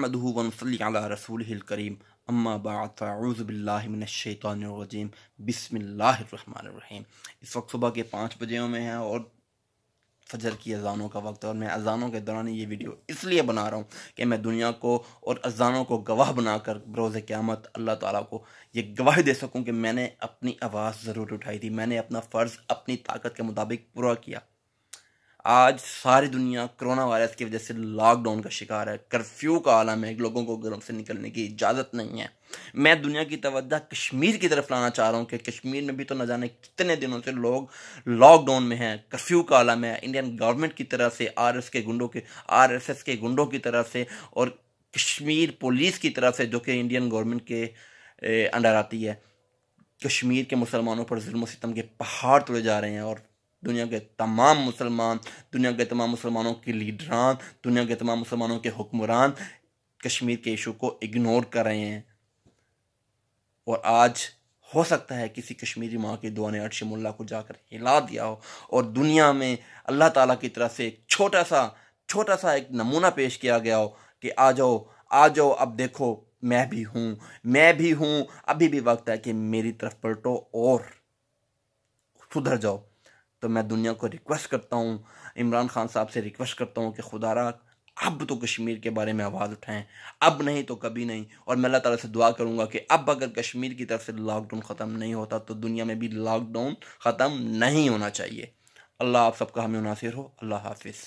ونصلي على رسوله الكريم اما بعد فاعوذ بالله من الشيطان الرجيم بسم اللہ الرحمن الرحیم اس وقت صبح کے پانچ بجے میں ہیں اور فجر کی اذانوں کا وقت اور میں اذانوں کے دوران یہ ویڈیو اس لیے بنا رہا ہوں کہ میں دنیا کو اور اذانوں کو گواہ بنا کر بروز قیامت اللہ تعالیٰ کو یہ گواہ دے سکوں کہ میں نے اپنی آواز ضرور اٹھائی تھی میں نے اپنا فرض اپنی طاقت کے مطابق پورا کیا آج ساری دنیا کرونا وائرس کی وجہ سے لاک ڈاؤن کا شکار ہے کرفیو کا عالم ہے لوگوں کو گھروں سے نکلنے کی اجازت نہیں ہے میں دنیا کی توجہ کشمیر کی طرف لانا چاہ رہا ہوں کہ کشمیر میں بھی تو نہ جانے کتنے دنوں سے لوگ لاک ڈاؤن میں ہیں کرفیو کا عالم ہے انڈین گورنمنٹ کی طرف سے آر ایس کے گنڈوں کے آر ایس ایس کے گنڈوں کی طرف سے اور کشمیر پولیس کی طرف سے جو کہ انڈین گورنمنٹ کے انڈر آتی ہے کشمیر کے مسلمانوں پر ظلم و ستم کے پہاڑ توڑے جا رہے ہیں اور دنیا کے تمام مسلمان دنیا کے تمام مسلمانوں کے لیڈران دنیا کے تمام مسلمانوں کے حکمران کشمیر کے ایشو کو اگنور کر رہے ہیں اور آج ہو سکتا ہے کسی کشمیری ماں کی دعا نے ارشم اللہ کو جا کر ہلا دیا ہو اور دنیا میں اللہ تعالیٰ کی طرف سے چھوٹا سا چھوٹا سا ایک نمونہ پیش کیا گیا ہو کہ آ جاؤ آ جاؤ اب دیکھو میں بھی ہوں میں بھی ہوں ابھی بھی وقت ہے کہ میری طرف پلٹو اور سدھر جاؤ تو میں دنیا کو ریکویسٹ کرتا ہوں عمران خان صاحب سے ریکویسٹ کرتا ہوں کہ خدا را اب تو کشمیر کے بارے میں آواز اٹھائیں اب نہیں تو کبھی نہیں اور میں اللہ تعالیٰ سے دعا کروں گا کہ اب اگر کشمیر کی طرف سے لاک ڈاؤن ختم نہیں ہوتا تو دنیا میں بھی لاک ڈاؤن ختم نہیں ہونا چاہیے اللہ آپ سب کا ہمیں عناصر ہو اللہ حافظ